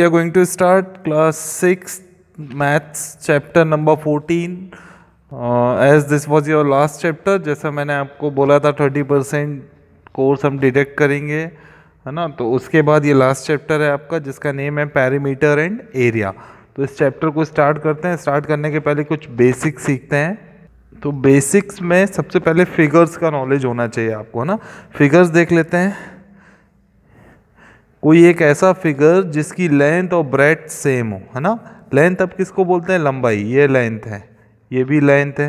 We are going to start class 6 maths chapter number 14 as this was was last chapter जैसा मैंने आपको बोला था tha परसेंट कोर्स हम डिटेक्ट करेंगे है ना तो उसके बाद ये लास्ट चैप्टर है आपका जिसका नेम है पैरीमीटर एंड एरिया तो इस चैप्टर को स्टार्ट करते हैं स्टार्ट करने के पहले कुछ बेसिक सीखते हैं तो बेसिक्स में सबसे पहले फिगर्स का नॉलेज होना चाहिए आपको है ना फिगर्स देख लेते हैं कोई एक ऐसा फिगर जिसकी लेंथ और ब्रेथ सेम हो है ना लेंथ अब किसको बोलते हैं लंबाई ये लेंथ है ये भी लेंथ है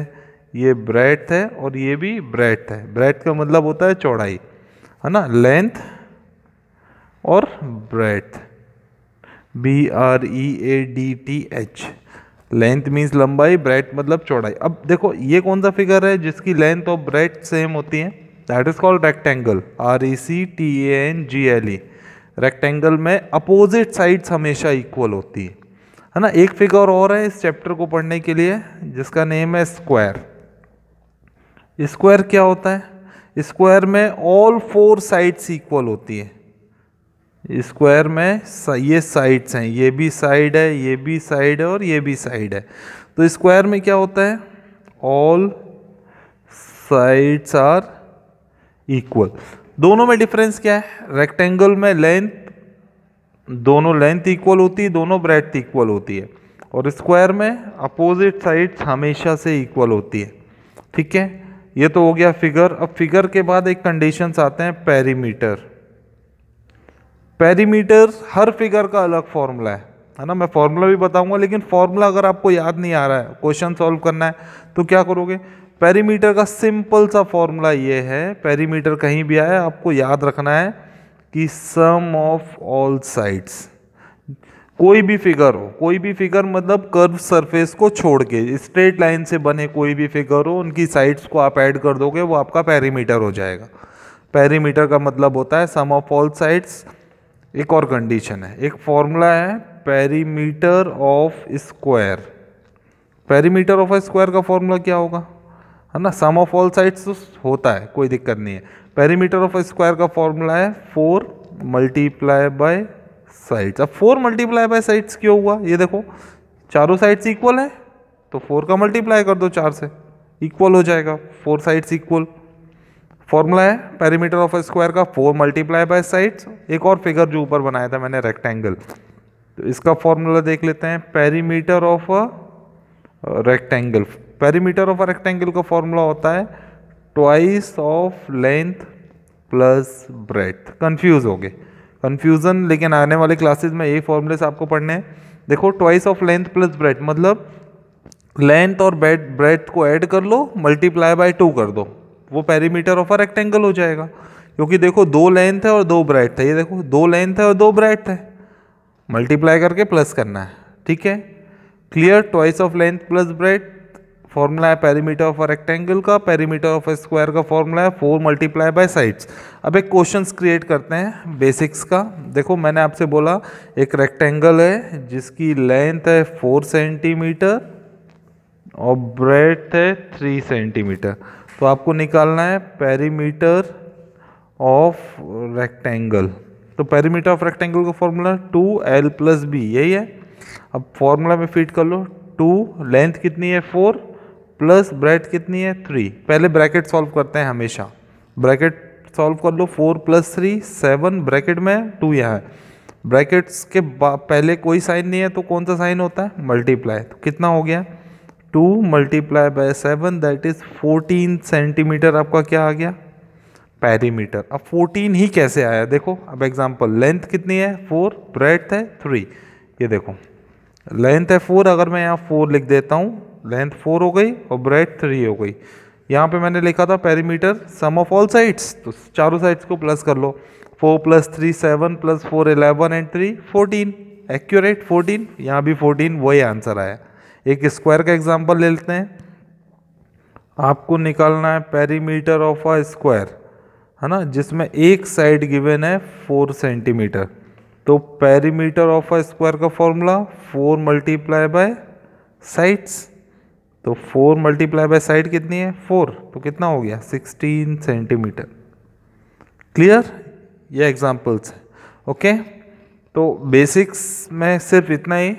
ये ब्रेथ है और ये भी ब्रेथ है ब्रेथ का मतलब होता है चौड़ाई है ना लेंथ और breadth B R E A D T H length means लंबाई ब्रेथ मतलब चौड़ाई अब देखो ये कौन सा फिगर है जिसकी लेंथ और ब्रेथ सेम होती है that is called rectangle R E C T A N G L E rectangle में अपोजिट साइड्स हमेशा इक्वल होती है है ना एक फिगर और है इस चैप्टर को पढ़ने के लिए जिसका नेम है स्क्वायर स्क्वायर क्या होता है स्क्वायर में ऑल फोर साइड्स इक्वल होती है स्क्वायर में ये साइड्स हैं ये भी साइड है ये भी साइड है और ये भी साइड है तो स्क्वायर में क्या होता है ऑल साइड्स आर इक्वल दोनों में डिफरेंस क्या है रेक्टेंगल में लेंथ दोनों लेंथ इक्वल होती है दोनों ब्रेथ इक्वल होती है और स्क्वायर में अपोजिट साइड्स हमेशा से इक्वल होती है ठीक है ये तो हो गया फिगर अब फिगर के बाद एक कंडीशंस आते हैं पेरीमीटर पेरीमीटर हर फिगर का अलग फॉर्मूला है है ना मैं फॉर्मूला भी बताऊंगा लेकिन फॉर्मूला अगर आपको याद नहीं आ रहा है क्वेश्चन सॉल्व करना है तो क्या करोगे पेरीमीटर का सिंपल सा फॉर्मूला ये है पेरीमीटर कहीं भी आए आपको याद रखना है कि सम ऑफ ऑल साइड्स कोई भी फिगर हो कोई भी फिगर मतलब कर्व सरफेस को छोड़ के स्ट्रेट लाइन से बने कोई भी फिगर हो उनकी साइड्स को आप ऐड कर दोगे वो आपका पेरीमीटर हो जाएगा पेरीमीटर का मतलब होता है सम ऑफ ऑल साइड्स एक और कंडीशन है एक फॉर्मूला है perimeter of square perimeter of square का फॉर्मूला क्या होगा है ना सम ऑफ ऑल साइड्स होता है कोई दिक्कत नहीं है पेरीमीटर ऑफ स्क्वायर का फॉर्मूला है फोर मल्टीप्लाई बाय साइड्स अब फोर मल्टीप्लाई बाय साइड्स क्यों हुआ ये देखो चारों साइड्स इक्वल है तो फोर का मल्टीप्लाई कर दो चार से इक्वल हो जाएगा फोर साइड्स इक्वल फॉर्मूला है पेरीमीटर ऑफ स्क्वायर का फोर मल्टीप्लाई बाय साइड्स एक और फिगर जो ऊपर बनाया था मैंने रेक्टेंगल तो इसका फॉर्मूला देख लेते हैं perimeter of rectangle perimeter of rectangle का फॉर्मूला होता है twice of length plus breadth confuse हो गए कन्फ्यूज़न लेकिन आने वाले क्लासेज में यही फॉर्मूले से आपको पढ़ने हैं देखो twice of length plus breadth मतलब लेंथ और ब्रेथ ब्रेथ को ऐड कर लो मल्टीप्लाई बाय टू कर दो वो पेरीमीटर ऑफ अ रेक्टेंगल हो जाएगा क्योंकि देखो दो लेंथ है और दो ब्रेथ है ये देखो दो लेंथ है और दो ब्रेथ है मल्टीप्लाई करके प्लस करना है ठीक है clear twice of length plus breadth formula है पेरीमीटर ऑफ रेक्टेंगल का पेरीमीटर ऑफ स्क्वायर का फॉर्मूला है फोर मल्टीप्लाई बाय साइड्स अब एक क्वेश्चन क्रिएट करते हैं बेसिक्स का देखो मैंने आपसे बोला एक रेक्टेंगल है जिसकी लेंथ है फोर सेंटीमीटर और ब्रेथ है थ्री सेंटीमीटर तो आपको निकालना है पेरीमीटर ऑफ रेक्टेंगल तो पेरीमीटर ऑफ रेक्टेंगल का formula two L plus B यही है अब फॉर्मूला में फिट कर लो टू लेंथ कितनी है फोर प्लस ब्रेड कितनी है थ्री पहले ब्रैकेट सॉल्व करते हैं हमेशा ब्रैकेट सॉल्व कर लो four plus three seven bracket में टू यहाँ है ब्रैकेट्स के पहले कोई साइन नहीं है तो कौन सा साइन होता है मल्टीप्लाई तो कितना हो गया two multiply by seven that is fourteen centimetre आपका क्या आ गया पैरीमीटर अब फोर्टीन ही कैसे आया देखो अब एग्जाम्पल लेंथ कितनी है फोर ब्रेड है थ्री ये देखो लेंथ है फोर अगर मैं यहाँ फोर लिख देता हूँ लेंथ फोर हो गई और ब्रेथ थ्री हो गई यहाँ पे मैंने लिखा था perimeter sum of all sides तो चारों साइड्स को प्लस कर लो four plus three seven plus four eleven and three fourteen accurate fourteen यहाँ भी फोर्टीन वही आंसर आया एक स्क्वायर का एग्जाम्पल ले लेते हैं आपको निकालना है पेरीमीटर ऑफ अ स्क्वायर है ना जिसमें एक साइड गिवन है फोर सेंटीमीटर तो पेरीमीटर ऑफ अ स्क्वायर का formula four multiply by sides तो फोर मल्टीप्लाई बाय साइड कितनी है फोर तो कितना हो गया सिक्सटीन सेंटीमीटर क्लियर ये एग्जांपल्स है ओके तो बेसिक्स में सिर्फ इतना ही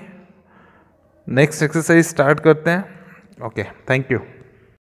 नेक्स्ट एक्सरसाइज स्टार्ट करते हैं ओके थैंक यू